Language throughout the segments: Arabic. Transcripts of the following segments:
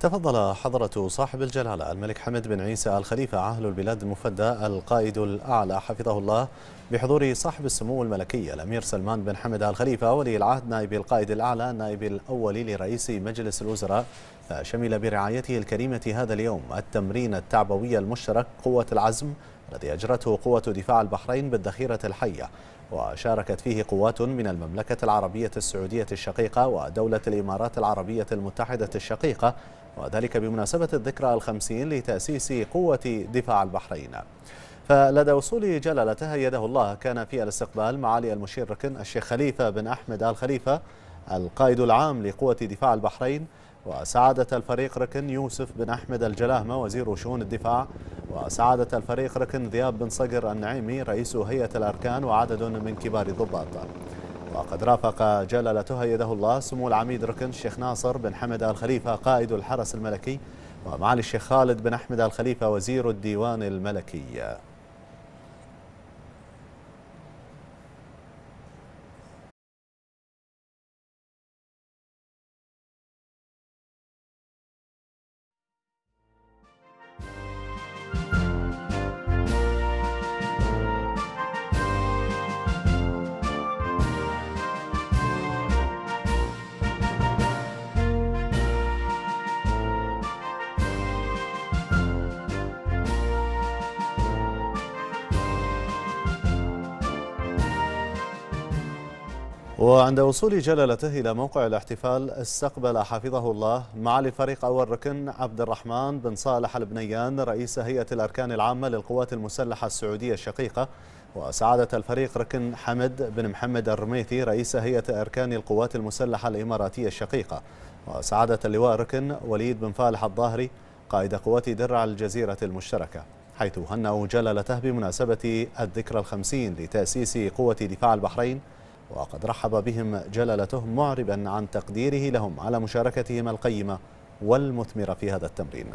تفضل حضرة صاحب الجلالة الملك حمد بن عيسى الخليفة عهل البلاد المفدى القائد الأعلى حفظه الله بحضور صاحب السمو الملكي الأمير سلمان بن حمد الخليفة ولي العهد نائب القائد الأعلى نائب الأول لرئيس مجلس الوزراء شمل برعايته الكريمة هذا اليوم التمرين التعبوي المشترك قوة العزم الذي أجرته قوة دفاع البحرين بالذخيرة الحية وشاركت فيه قوات من المملكة العربية السعودية الشقيقة ودولة الإمارات العربية المتحدة الشقيقة وذلك بمناسبة الذكرى الخمسين لتأسيس قوة دفاع البحرين فلدى وصول جلالته يده الله كان في الاستقبال معالي المشير ركن الشيخ خليفة بن أحمد آل خليفة القائد العام لقوة دفاع البحرين وسعادة الفريق ركن يوسف بن أحمد الجلاهمة وزير شؤون الدفاع وسعادة الفريق ركن ذياب بن صقر النعيمي رئيس هيئة الأركان وعدد من كبار الضباط وقد رافق جلالتها يده الله سمو العميد ركن الشيخ ناصر بن حمد آل خليفة قائد الحرس الملكي ومعالي الشيخ خالد بن أحمد آل خليفة وزير الديوان الملكي وعند وصول جلالته إلى موقع الاحتفال استقبل حفظه الله معالي الفريق أول ركن عبد الرحمن بن صالح البنيان رئيس هيئة الأركان العامة للقوات المسلحة السعودية الشقيقة وسعادة الفريق ركن حمد بن محمد الرميثي رئيس هيئة أركان القوات المسلحة الإماراتية الشقيقة وسعادة اللواء ركن وليد بن فالح الظاهري قائد قوات درع الجزيرة المشتركة حيث هنأوا جلالته بمناسبة الذكرى الخمسين لتأسيس قوة دفاع البحرين وقد رحب بهم جلالتهم معربا عن تقديره لهم على مشاركتهم القيمة والمثمرة في هذا التمرين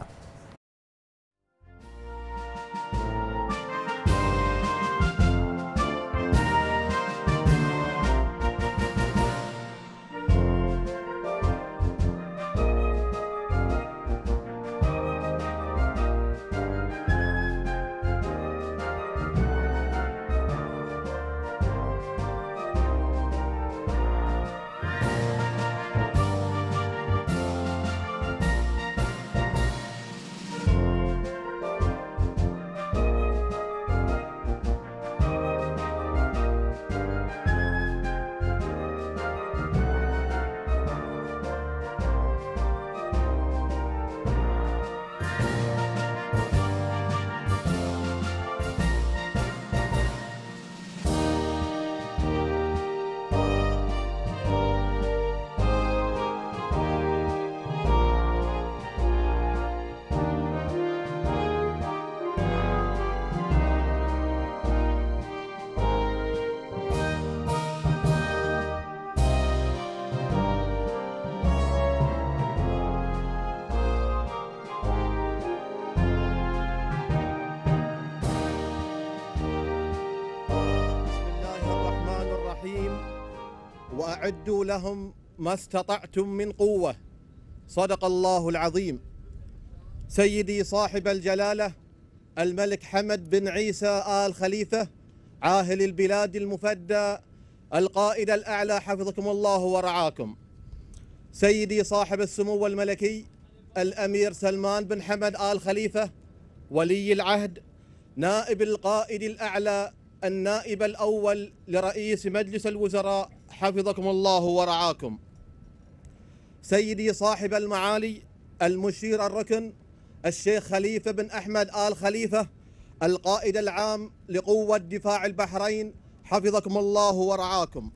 أعدوا لهم ما استطعتم من قوه صدق الله العظيم سيدي صاحب الجلاله الملك حمد بن عيسى ال خليفه عاهل البلاد المفدى القائد الاعلى حفظكم الله ورعاكم سيدي صاحب السمو الملكي الامير سلمان بن حمد ال خليفه ولي العهد نائب القائد الاعلى النائب الاول لرئيس مجلس الوزراء حفظكم الله ورعاكم سيدي صاحب المعالي المشير الركن الشيخ خليفة بن أحمد آل خليفة القائد العام لقوة دفاع البحرين حفظكم الله ورعاكم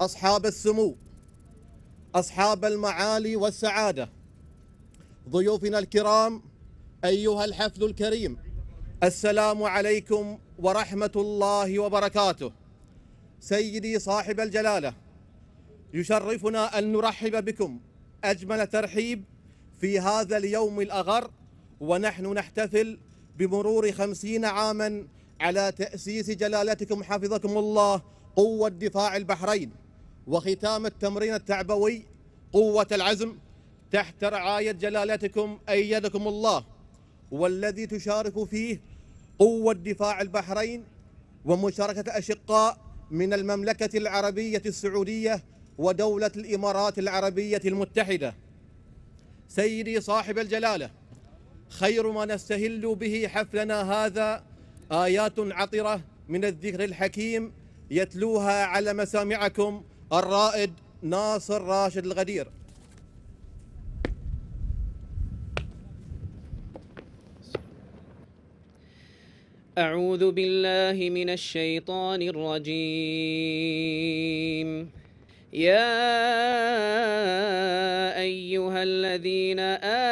أصحاب السمو أصحاب المعالي والسعادة ضيوفنا الكرام أيها الحفل الكريم السلام عليكم ورحمة الله وبركاته سيدي صاحب الجلالة يشرفنا أن نرحب بكم أجمل ترحيب في هذا اليوم الأغر ونحن نحتفل بمرور خمسين عاما على تأسيس جلالتكم حفظكم الله قوة دفاع البحرين وختام التمرين التعبوي قوة العزم تحت رعاية جلالتكم أيدكم الله والذي تشارك فيه قوة دفاع البحرين ومشاركة أشقاء من المملكة العربية السعودية ودولة الإمارات العربية المتحدة سيدي صاحب الجلالة خير ما نستهل به حفلنا هذا آيات عطرة من الذكر الحكيم يتلوها على مسامعكم الرائد ناصر راشد الغدير أعوذ بالله من الشيطان الرجيم يا أيها الذين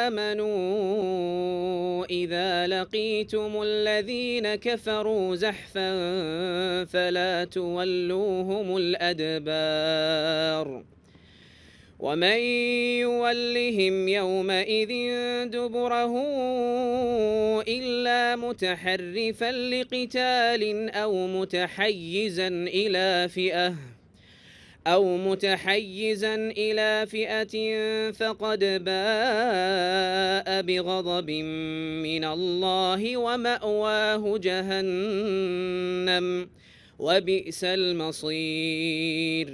آمنوا إذا لقيتم الذين كفروا زحفا فلا تولوهم الأدبار ومن يولهم يومئذ دبره إلا متحرفا لقتال أو متحيزا إلى فئة أو متحيزا إلى فئة فقد باء بغضب من الله ومأواه جهنم وبئس المصير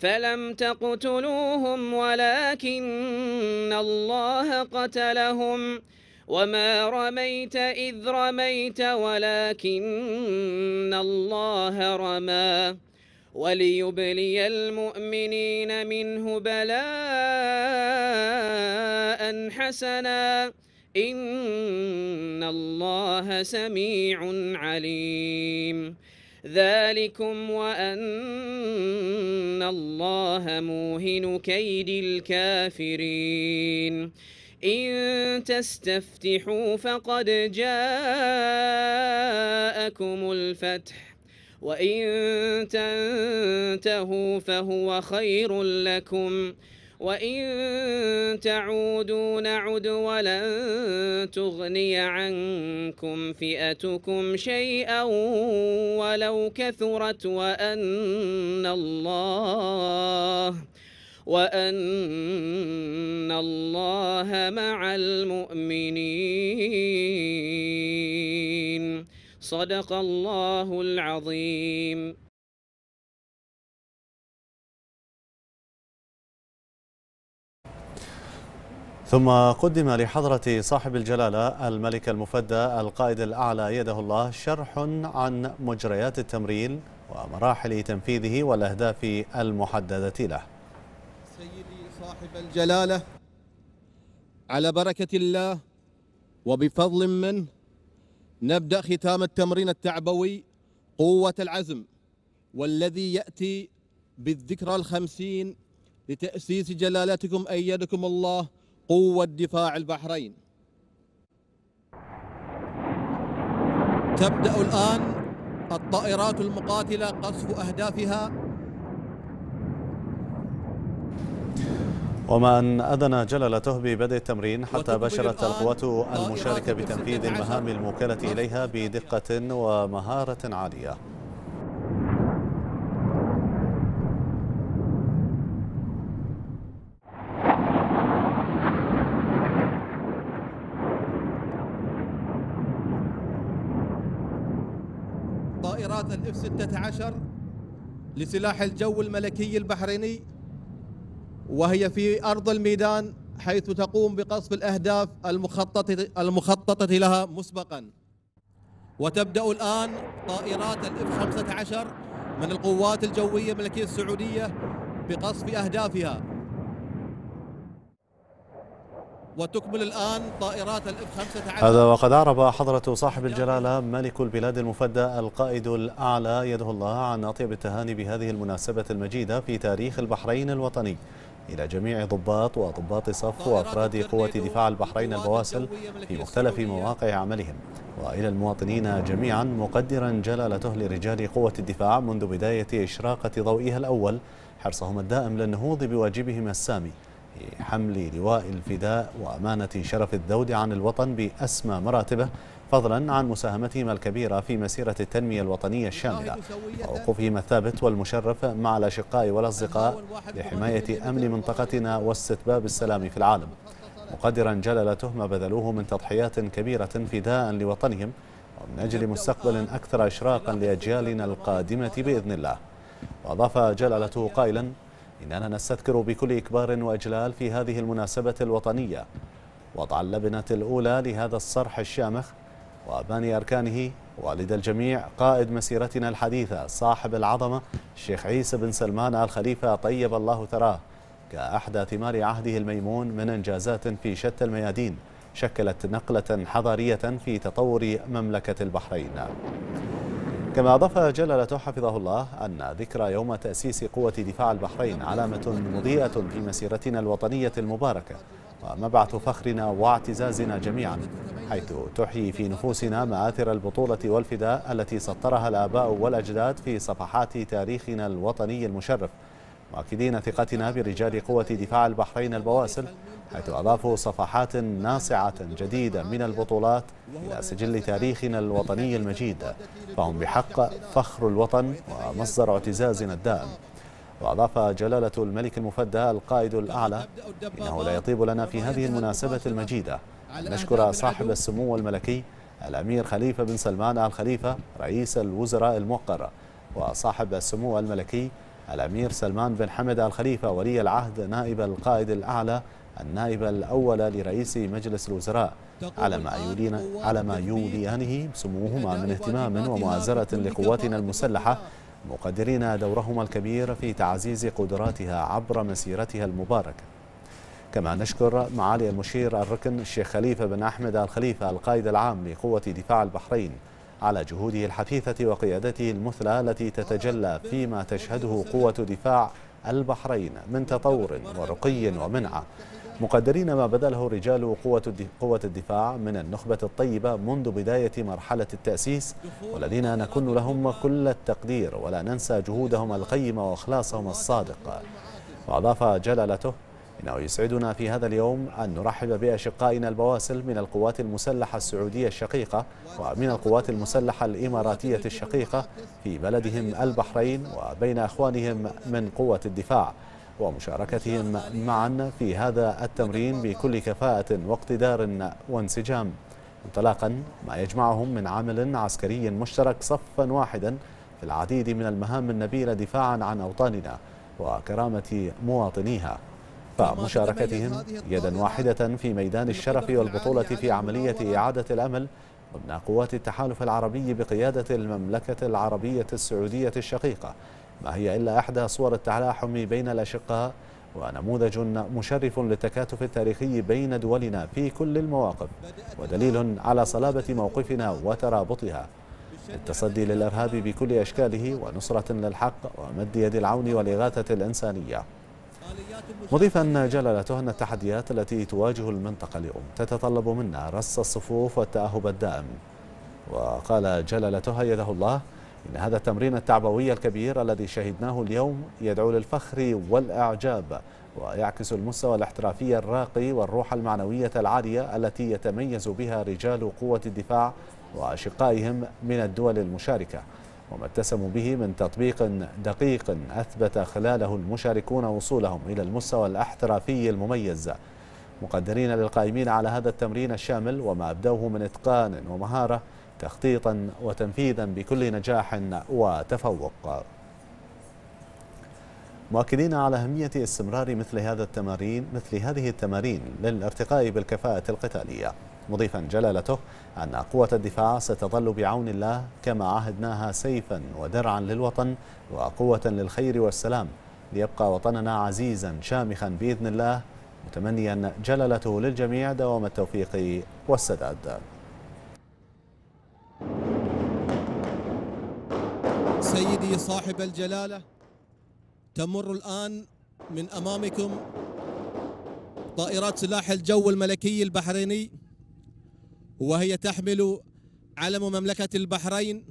فلم تقتلوهم ولكن الله قتلهم وما رميت إذ رميت ولكن الله رمى وليبلي المؤمنين منه بلاء حسنا إن الله سميع عليم ذلكم وأن الله موهن كيد الكافرين إن تستفتحوا فقد جاءكم الفتح وإن تنتهوا فهو خير لكم ۖ وإن تعودوا نعد ولن تغني عنكم فئتكم شيئا ولو كثرت وأن الله وأن الله مع المؤمنين صدق الله العظيم ثم قدم لحضرة صاحب الجلالة الملك المفدى القائد الأعلى يده الله شرح عن مجريات التمرين ومراحل تنفيذه والأهداف المحددة له سيدي صاحب الجلالة على بركة الله وبفضل منه نبدأ ختام التمرين التعبوي قوة العزم والذي يأتي بالذكرى الخمسين لتأسيس جلالتكم أيدكم الله قوة دفاع البحرين تبدأ الآن الطائرات المقاتلة قصف أهدافها ومن أذن جلالته ببدء التمرين حتى بشرت القوات المشاركة بتنفيذ المهام الموكلة إليها بدقة ومهارة عالية الستة عشر لسلاح الجو الملكي البحريني وهي في أرض الميدان حيث تقوم بقصف الأهداف المخططة, المخططة لها مسبقا وتبدأ الآن طائرات الإف 15 من القوات الجوية الملكية السعودية بقصف أهدافها وتكمل الآن طائرات الإف 15 هذا وقد عرب حضرة صاحب الجلالة ملك البلاد المفدى القائد الأعلى يده الله عن أطيب التهاني بهذه المناسبة المجيدة في تاريخ البحرين الوطني إلى جميع ضباط وضباط صف وأفراد قوة دفاع البحرين البواسل في مختلف مواقع عملهم وإلى المواطنين جميعا مقدرا جلالته لرجال قوة الدفاع منذ بداية إشراقة ضوئها الأول حرصهم الدائم للنهوض بواجبهم السامي حمل لواء الفداء وأمانة شرف الدود عن الوطن بأسمى مراتبه فضلا عن مساهمتهم الكبيرة في مسيرة التنمية الوطنية الشاملة ووقوفهم الثابت والمشرف مع الأشقاء والأصدقاء لحماية أمن منطقتنا واستتباب السلام في العالم مقدرا جلالته ما بذلوه من تضحيات كبيرة فداء لوطنهم ومن أجل مستقبل أكثر إشراقا لأجيالنا القادمة بإذن الله وأضاف جلالته قائلا إننا نستذكر بكل إكبار وإجلال في هذه المناسبة الوطنية وضع اللبنة الأولى لهذا الصرح الشامخ وأباني أركانه والد الجميع قائد مسيرتنا الحديثة صاحب العظمة الشيخ عيسى بن سلمان آل خليفة طيب الله ثراه كأحدى ثمار عهده الميمون من إنجازات في شتى الميادين شكلت نقلة حضارية في تطور مملكة البحرين كما أضاف جلالته حفظه الله أن ذكرى يوم تأسيس قوة دفاع البحرين علامة مضيئة في مسيرتنا الوطنية المباركة ومبعث فخرنا واعتزازنا جميعا حيث تحيي في نفوسنا مآثر البطولة والفداء التي سطرها الآباء والأجداد في صفحات تاريخنا الوطني المشرف مؤكدين ثقتنا برجال قوة دفاع البحرين البواسل حيث أضافوا صفحات ناصعة جديدة من البطولات إلى سجل تاريخنا الوطني المجيد فهم بحق فخر الوطن ومصدر اعتزازنا الدائم وأضاف جلالة الملك المفدى القائد الأعلى إنه لا يطيب لنا في هذه المناسبة المجيدة أن نشكر صاحب السمو الملكي الأمير خليفة بن سلمان آل خليفة رئيس الوزراء الموقر وصاحب السمو الملكي الأمير سلمان بن حمد الخليفة ولي العهد نائب القائد الأعلى النائب الأول لرئيس مجلس الوزراء على ما يولين على ما يوليانه سموهما من اهتمام ومؤازرة لقواتنا المسلحة مقدرين دورهما الكبير في تعزيز قدراتها عبر مسيرتها المباركة كما نشكر معالي المشير الركن الشيخ خليفة بن أحمد الخليفة القائد العام لقوة دفاع البحرين على جهوده الحثيثة وقيادته المثلى التي تتجلى فيما تشهده قوة دفاع البحرين من تطور ورقي ومنعة مقدرين ما بذله رجال قوة الدفاع من النخبة الطيبة منذ بداية مرحلة التأسيس والذين نكن لهم كل التقدير ولا ننسى جهودهم القيمة وإخلاصهم الصادق وأضاف جلالته إنه يسعدنا في هذا اليوم أن نرحب بأشقائنا البواسل من القوات المسلحة السعودية الشقيقة ومن القوات المسلحة الإماراتية الشقيقة في بلدهم البحرين وبين أخوانهم من قوة الدفاع ومشاركتهم معا في هذا التمرين بكل كفاءة واقتدار وانسجام انطلاقا ما يجمعهم من عمل عسكري مشترك صفا واحدا في العديد من المهام النبيلة دفاعا عن أوطاننا وكرامة مواطنيها مشاركتهم يدا واحدة في ميدان الشرف والبطولة في عملية إعادة الأمل ضمن قوات التحالف العربي بقيادة المملكة العربية السعودية الشقيقة ما هي إلا إحدى صور التلاحم بين الأشقاء ونموذج مشرف للتكاتف التاريخي بين دولنا في كل المواقف ودليل على صلابة موقفنا وترابطها التصدي للإرهاب بكل أشكاله ونصرة للحق ومد يد العون والإغاثة الإنسانية مضيفا جلالته أن التحديات التي تواجه المنطقة اليوم تتطلب منا رص الصفوف والتأهب الدائم وقال جلالته أيده الله إن هذا التمرين التعبوي الكبير الذي شهدناه اليوم يدعو للفخر والإعجاب ويعكس المستوى الاحترافي الراقي والروح المعنوية العالية التي يتميز بها رجال قوة الدفاع وأشقائهم من الدول المشاركة وما اتسموا به من تطبيق دقيق أثبت خلاله المشاركون وصولهم إلى المستوى الاحترافي المميز مقدرين للقائمين على هذا التمرين الشامل وما أبدوه من إتقان ومهارة تخطيطا وتنفيذا بكل نجاح وتفوق مؤكدين على أهمية استمرار مثل هذا التمارين مثل هذه التمارين للارتقاء بالكفاءة القتالية مضيفا جلالته أن قوة الدفاع ستظل بعون الله كما عهدناها سيفا ودرعا للوطن وقوة للخير والسلام ليبقى وطننا عزيزا شامخا بإذن الله متمنيا جلالته للجميع دوام التوفيق والسداد سيدي صاحب الجلالة تمر الآن من أمامكم طائرات سلاح الجو الملكي البحريني وهي تحمل علم مملكة البحرين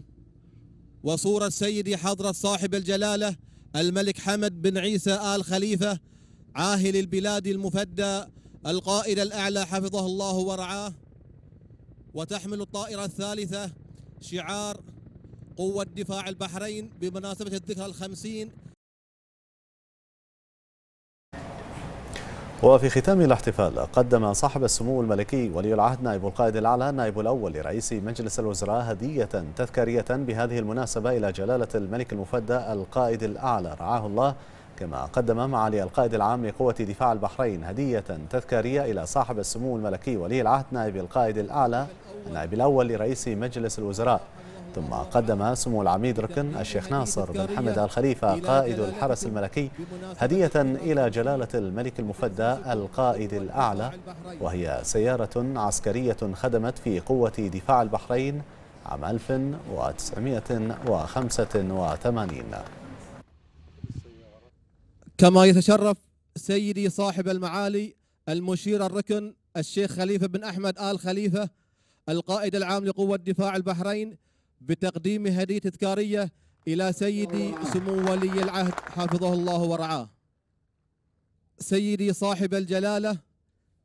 وصورة سيدي حضرة صاحب الجلالة الملك حمد بن عيسى آل خليفة عاهل البلاد المفدى القائد الأعلى حفظه الله ورعاه وتحمل الطائرة الثالثة شعار قوة دفاع البحرين بمناسبة الذكرى الخمسين وفي ختام الاحتفال قدم صاحب السمو الملكي ولي العهد نائب القائد الأعلى النائب الأول لرئيس مجلس الوزراء هدية تذكارية بهذه المناسبة إلى جلالة الملك المفدى القائد الأعلى رعاه الله كما قدم معالي القائد العام لقوة دفاع البحرين هدية تذكارية إلى صاحب السمو الملكي ولي العهد نائب القائد الأعلى النائب الأول لرئيس مجلس الوزراء ثم قدم سمو العميد ركن الشيخ ناصر بن حمد الخليفة قائد الحرس الملكي هدية إلى جلالة الملك المفدى القائد الأعلى وهي سيارة عسكرية خدمت في قوة دفاع البحرين عام 1985 كما يتشرف سيدي صاحب المعالي المشير الركن الشيخ خليفة بن أحمد آل خليفة القائد العام لقوة دفاع البحرين بتقديم هدية تذكارية إلى سيدي سمو ولي العهد حفظه الله ورعاه سيدي صاحب الجلالة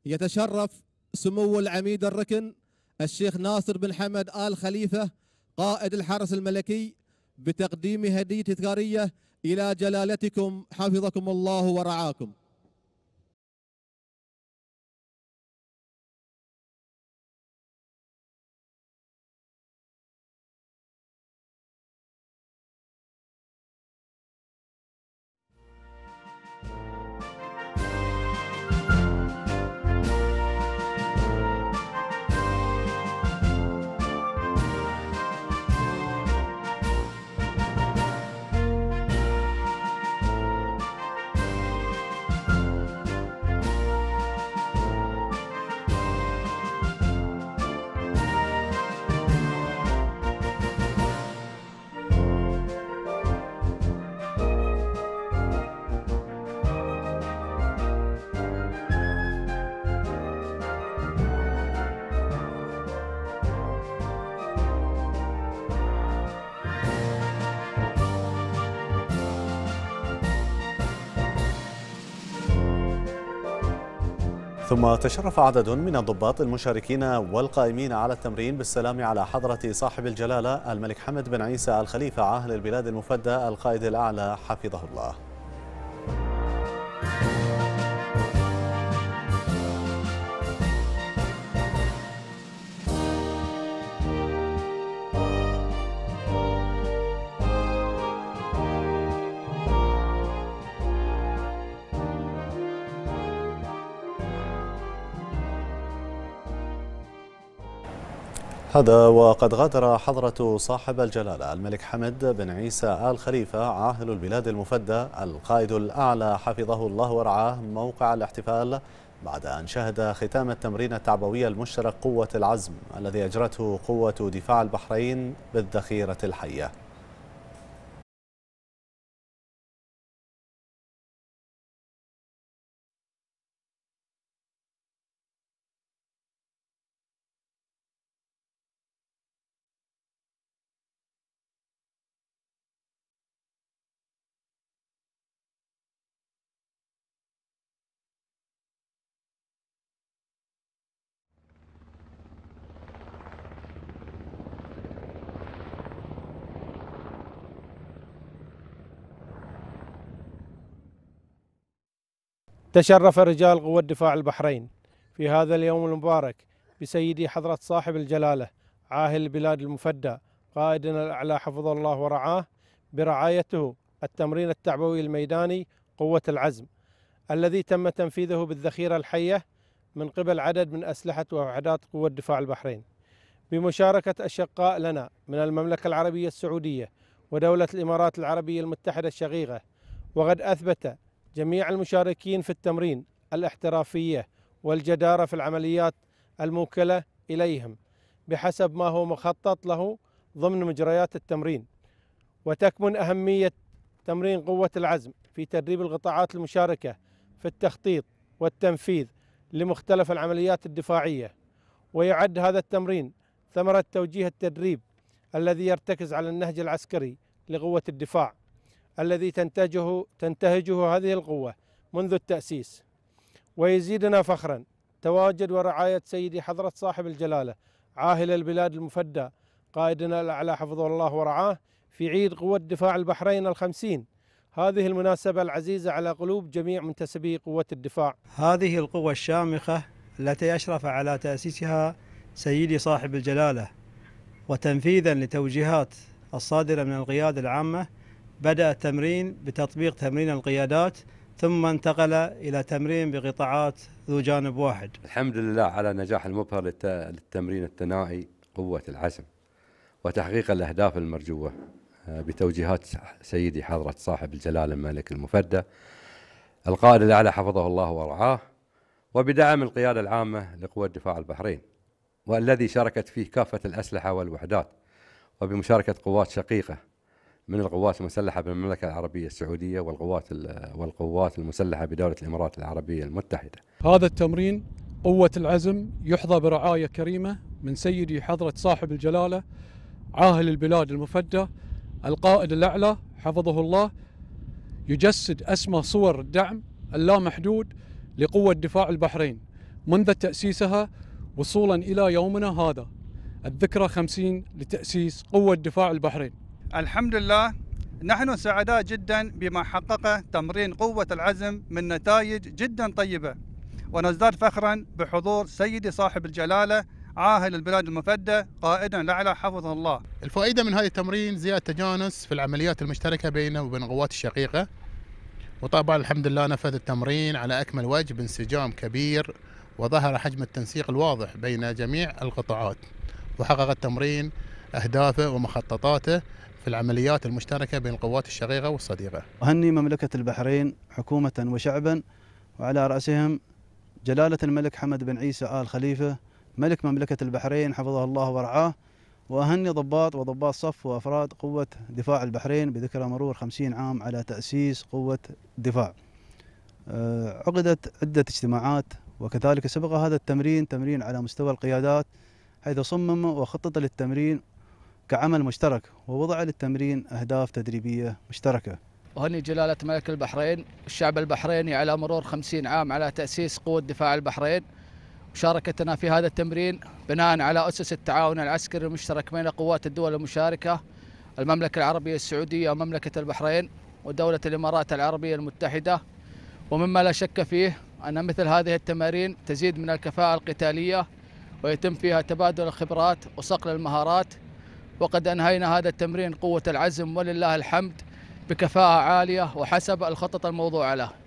يتشرف سمو العميد الركن الشيخ ناصر بن حمد آل خليفة قائد الحرس الملكي بتقديم هدية تذكارية إلى جلالتكم حفظكم الله ورعاكم ثم تشرف عدد من الضباط المشاركين والقائمين على التمرين بالسلام على حضرة صاحب الجلالة الملك حمد بن عيسى الخليفة عاهل البلاد المفدى القائد الأعلى حفظه الله هذا وقد غادر حضرة صاحب الجلالة الملك حمد بن عيسى آل خليفة عاهل البلاد المفدى القائد الأعلى حفظه الله ورعاه موقع الاحتفال بعد أن شهد ختام التمرين التعبوي المشترك قوة العزم الذي أجرته قوة دفاع البحرين بالذخيرة الحية تشرف رجال قوة دفاع البحرين في هذا اليوم المبارك بسيدي حضرة صاحب الجلالة عاهل البلاد المفدى قائدنا الأعلى حفظه الله ورعاه برعايته التمرين التعبوي الميداني قوة العزم الذي تم تنفيذه بالذخيرة الحية من قبل عدد من أسلحة ووحدات قوة دفاع البحرين بمشاركة أشقاء لنا من المملكة العربية السعودية ودولة الإمارات العربية المتحدة الشقيقة وقد أثبت جميع المشاركين في التمرين الاحترافية والجدارة في العمليات الموكلة إليهم بحسب ما هو مخطط له ضمن مجريات التمرين وتكمن أهمية تمرين قوة العزم في تدريب القطاعات المشاركة في التخطيط والتنفيذ لمختلف العمليات الدفاعية ويعد هذا التمرين ثمرة توجيه التدريب الذي يرتكز على النهج العسكري لقوة الدفاع الذي تنتجه تنتهجه هذه القوة منذ التأسيس ويزيدنا فخرا تواجد ورعاية سيدي حضرة صاحب الجلالة عاهل البلاد المفدى قائدنا الأعلى حفظه الله ورعاه في عيد قوة دفاع البحرين الخمسين هذه المناسبة العزيزة على قلوب جميع منتسبي قوة الدفاع هذه القوة الشامخة التي أشرف على تأسيسها سيدي صاحب الجلالة وتنفيذا لتوجيهات الصادرة من القيادة العامة بدأ التمرين بتطبيق تمرين القيادات ثم انتقل إلى تمرين بقطاعات ذو جانب واحد الحمد لله على نجاح المبهر للتمرين الثنائي قوة العزم وتحقيق الأهداف المرجوة آه، بتوجيهات سيدي حضرة صاحب الجلالة الملك المفدى القائد الأعلى حفظه الله ورعاه وبدعم القيادة العامة لقوة دفاع البحرين والذي شاركت فيه كافة الأسلحة والوحدات وبمشاركة قوات شقيقة من القوات المسلحة بالمملكة العربية السعودية والقوات والقوات المسلحة بدولة الإمارات العربية المتحدة. هذا التمرين قوة العزم يحظى برعاية كريمة من سيدي حضرة صاحب الجلالة عاهل البلاد المفدى القائد الأعلى حفظه الله يجسد أسمى صور الدعم اللامحدود لقوة دفاع البحرين منذ تأسيسها وصولا إلى يومنا هذا الذكرى خمسين لتأسيس قوة دفاع البحرين الحمد لله نحن سعداء جدا بما حققه تمرين قوة العزم من نتائج جدا طيبة ونزداد فخرا بحضور سيدي صاحب الجلالة عاهل البلاد المفدى قائدا لعلى حفظه الله الفائدة من هذا التمرين زيادة تجانس في العمليات المشتركة بينه وبين القوات الشقيقة وطبعا الحمد لله نفذ التمرين على أكمل وجه بانسجام كبير وظهر حجم التنسيق الواضح بين جميع القطاعات وحقق التمرين أهدافه ومخططاته في العمليات المشتركة بين القوات الشقيقة والصديقة أهني مملكة البحرين حكومة وشعبا وعلى رأسهم جلالة الملك حمد بن عيسى آل خليفة ملك مملكة البحرين حفظه الله ورعاه وأهني ضباط وضباط صف وأفراد قوة دفاع البحرين بذكرى مرور خمسين عام على تأسيس قوة دفاع أه، عقدت عدة اجتماعات وكذلك سبق هذا التمرين تمرين على مستوى القيادات حيث صمم وخطط للتمرين كعمل مشترك ووضع للتمرين أهداف تدريبية مشتركة وهني جلالة ملك البحرين الشعب البحريني على مرور خمسين عام على تأسيس قوة دفاع البحرين مشاركتنا في هذا التمرين بناء على أسس التعاون العسكري المشترك بين قوات الدول المشاركة المملكة العربية السعودية ومملكة البحرين ودولة الإمارات العربية المتحدة ومما لا شك فيه أن مثل هذه التمارين تزيد من الكفاءة القتالية ويتم فيها تبادل الخبرات وصقل المهارات وقد أنهينا هذا التمرين قوة العزم ولله الحمد بكفاءة عالية وحسب الخطط الموضوع له